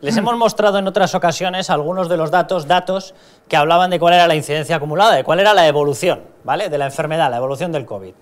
Les hemos mostrado en otras ocasiones algunos de los datos, datos que hablaban de cuál era la incidencia acumulada, de cuál era la evolución, ¿vale? De la enfermedad, la evolución del COVID.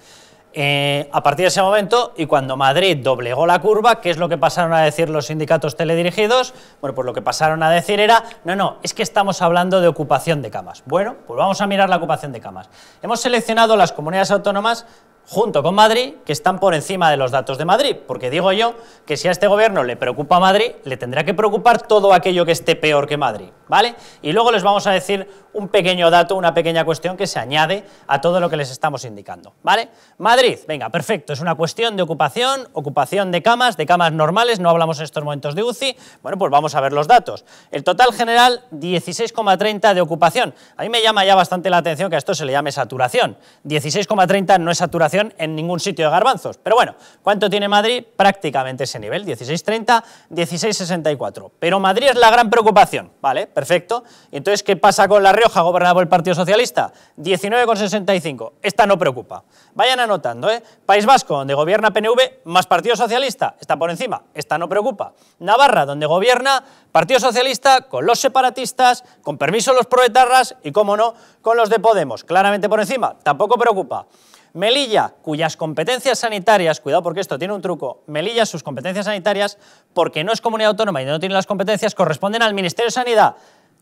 Eh, a partir de ese momento, y cuando Madrid doblegó la curva, ¿qué es lo que pasaron a decir los sindicatos teledirigidos? Bueno, pues lo que pasaron a decir era, no, no, es que estamos hablando de ocupación de camas. Bueno, pues vamos a mirar la ocupación de camas. Hemos seleccionado las comunidades autónomas junto con Madrid, que están por encima de los datos de Madrid, porque digo yo que si a este gobierno le preocupa Madrid, le tendrá que preocupar todo aquello que esté peor que Madrid. ¿vale? Y luego les vamos a decir un pequeño dato, una pequeña cuestión que se añade a todo lo que les estamos indicando, ¿vale? Madrid, venga, perfecto, es una cuestión de ocupación, ocupación de camas, de camas normales, no hablamos en estos momentos de UCI, bueno, pues vamos a ver los datos. El total general, 16,30 de ocupación. A mí me llama ya bastante la atención que a esto se le llame saturación. 16,30 no es saturación en ningún sitio de garbanzos, pero bueno, ¿cuánto tiene Madrid? Prácticamente ese nivel, 16,30, 16,64. Pero Madrid es la gran preocupación, ¿vale? Perfecto. ¿Y entonces qué pasa con La Rioja, gobernada por el Partido Socialista? 19,65. Esta no preocupa. Vayan anotando, ¿eh? País Vasco, donde gobierna PNV, más Partido Socialista, está por encima. Esta no preocupa. Navarra, donde gobierna Partido Socialista, con los separatistas, con permiso de los proetarras y, cómo no, con los de Podemos. Claramente por encima. Tampoco preocupa. Melilla, cuyas competencias sanitarias, cuidado porque esto tiene un truco, Melilla, sus competencias sanitarias, porque no es comunidad autónoma y no tiene las competencias, corresponden al Ministerio de Sanidad.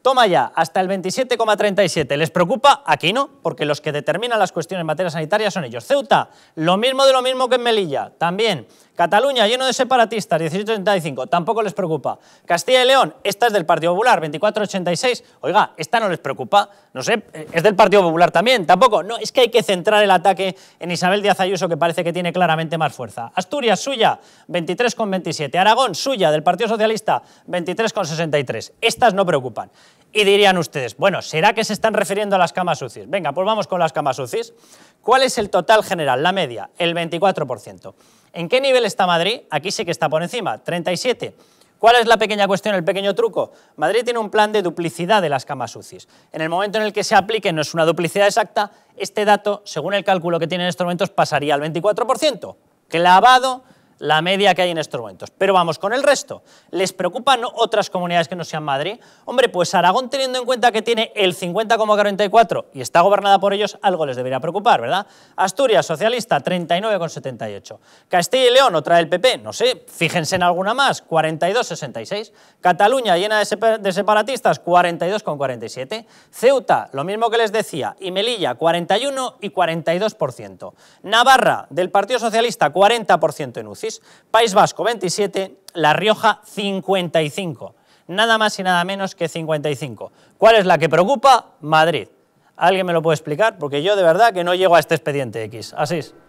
Toma ya, hasta el 27,37. ¿Les preocupa? Aquí no, porque los que determinan las cuestiones en materia sanitaria son ellos. Ceuta, lo mismo de lo mismo que en Melilla, también. Cataluña, lleno de separatistas, 18,35. Tampoco les preocupa. Castilla y León, esta es del Partido Popular, 24,86. Oiga, esta no les preocupa. No sé, es del Partido Popular también, tampoco. No, es que hay que centrar el ataque en Isabel Díaz Ayuso, que parece que tiene claramente más fuerza. Asturias, suya, 23,27. Aragón, suya, del Partido Socialista, 23,63. Estas no preocupan. Y dirían ustedes, bueno, ¿será que se están refiriendo a las camas UCIS? Venga, pues vamos con las camas UCIs. ¿Cuál es el total general? La media, el 24%. ¿En qué nivel está Madrid? Aquí sí que está por encima, 37. ¿Cuál es la pequeña cuestión, el pequeño truco? Madrid tiene un plan de duplicidad de las camas UCIs. En el momento en el que se aplique, no es una duplicidad exacta, este dato, según el cálculo que tiene en estos momentos, pasaría al 24%. Clavado la media que hay en estos momentos. Pero vamos con el resto. ¿Les preocupan otras comunidades que no sean Madrid? Hombre, pues Aragón, teniendo en cuenta que tiene el 50,44 y está gobernada por ellos, algo les debería preocupar, ¿verdad? Asturias, socialista, 39,78. Castilla y León, otra del PP, no sé, fíjense en alguna más, 42,66. Cataluña, llena de separatistas, 42,47. Ceuta, lo mismo que les decía, y Melilla, 41 y 42%. Navarra, del Partido Socialista, 40% en UCI. País Vasco 27, La Rioja 55. Nada más y nada menos que 55. ¿Cuál es la que preocupa? Madrid. ¿Alguien me lo puede explicar? Porque yo de verdad que no llego a este expediente X. Así es.